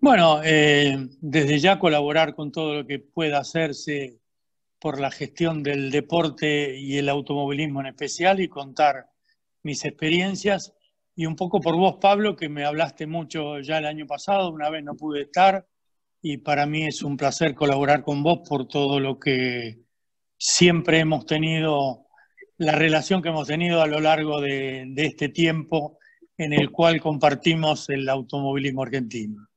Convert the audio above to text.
Bueno, eh, desde ya colaborar con todo lo que pueda hacerse por la gestión del deporte y el automovilismo en especial y contar mis experiencias. Y un poco por vos, Pablo, que me hablaste mucho ya el año pasado, una vez no pude estar y para mí es un placer colaborar con vos por todo lo que siempre hemos tenido, la relación que hemos tenido a lo largo de este tiempo en el cual compartimos el automovilismo argentino.